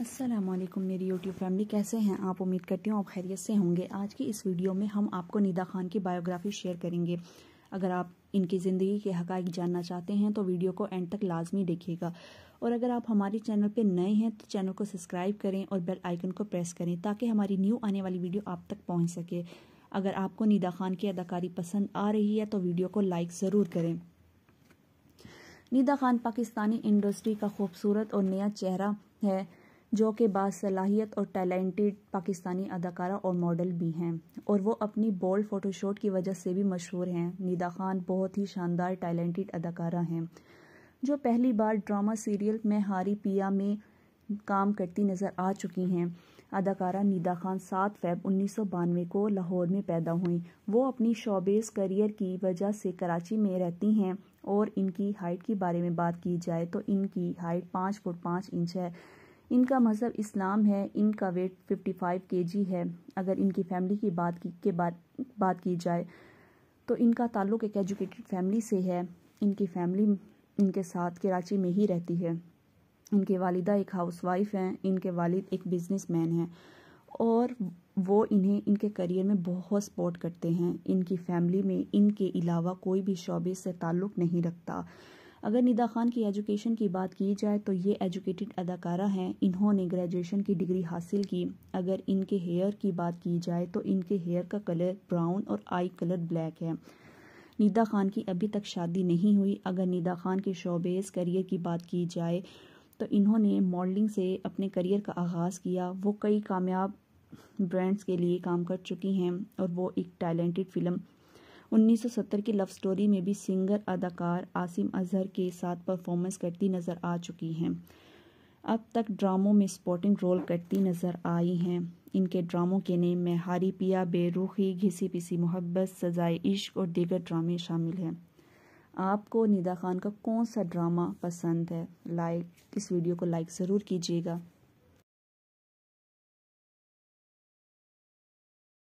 असलम मेरी YouTube family कैसे हैं आप उम्मीद करती हूँ आप खैरियत से होंगे आज की इस वीडियो में हम आपको निदा खान की बायोग्राफी शेयर करेंगे अगर आप इनकी ज़िंदगी के हक़ जानना चाहते हैं तो वीडियो को एंड तक लाजमी देखिएगा और अगर आप हमारे चैनल पर नए हैं तो चैनल को सब्सक्राइब करें और बेल आइकन को प्रेस करें ताकि हमारी न्यू आने वाली वीडियो आप तक पहुँच सके अगर आपको निदा खान की अदाकारी पसंद आ रही है तो वीडियो को लाइक ज़रूर करें निदा खान पाकिस्तानी इंडस्ट्री का खूबसूरत और नया चेहरा है जो कि बासलाहियत और टैलेंटेड पाकिस्तानी अदाकारा और मॉडल भी हैं और वो अपनी बोल्ड फ़ोटोशॉट की वजह से भी मशहूर हैं निदा खान बहुत ही शानदार टैलेंटेड अदाकारा हैं जो पहली बार ड्रामा सीरियल में हारी पिया में काम करती नज़र आ चुकी हैं अदाकारा निदा खान सात फेब उन्नीस को लाहौर में पैदा हुई वो अपनी शोबेज करियर की वजह से कराची में रहती हैं और इनकी हाइट के बारे में बात की जाए तो इनकी हाइट पाँच फुट पाँच इंच है इनका मज़हब इस्लाम है इनका वेट 55 जी है अगर इनकी फैमिली की बात की के बात बात की जाए तो इनका ताल्लुक़ एक एजुकेटेड फैमिली से है इनकी फैमिली इनके साथ कराची में ही रहती है इनके वालिदा एक हाउस वाइफ हैं इनके वालिद एक बिजनेसमैन हैं और वो इन्हें इनके करियर में बहुत सपोर्ट करते हैं इनकी फैमिली में इनके अलावा कोई भी शोबे से ताल्लुक़ नहीं रखता अगर निदा खान की एजुकेशन की बात की जाए तो ये एजुकेटेड अदाकारा हैं इन्होंने ग्रेजुएशन की डिग्री हासिल की अगर इनके हेयर की बात की जाए तो इनके हेयर का कलर ब्राउन और आई कलर ब्लैक है निदा खान की अभी तक शादी नहीं हुई अगर निदा खान के शोबेज करियर की बात की जाए तो इन्होंने मॉडलिंग से अपने करियर का आगाज़ किया वो कई कामयाब ब्रांड्स के लिए काम कर चुकी हैं और वो एक टैलेंटेड फिल्म 1970 की लव स्टोरी में भी सिंगर अदाकार आसिम अजहर के साथ परफॉर्मेंस करती नज़र आ चुकी हैं अब तक ड्रामों में स्पोर्टिंग रोल करती नज़र आई हैं इनके ड्रामों के नेम में हारी पिया बेरूखी घिसी पिसी मोहब्बत सजाए इश्क और दीगर ड्रामे शामिल हैं आपको निदा खान का कौन सा ड्रामा पसंद है लाइक इस वीडियो को लाइक ज़रूर कीजिएगा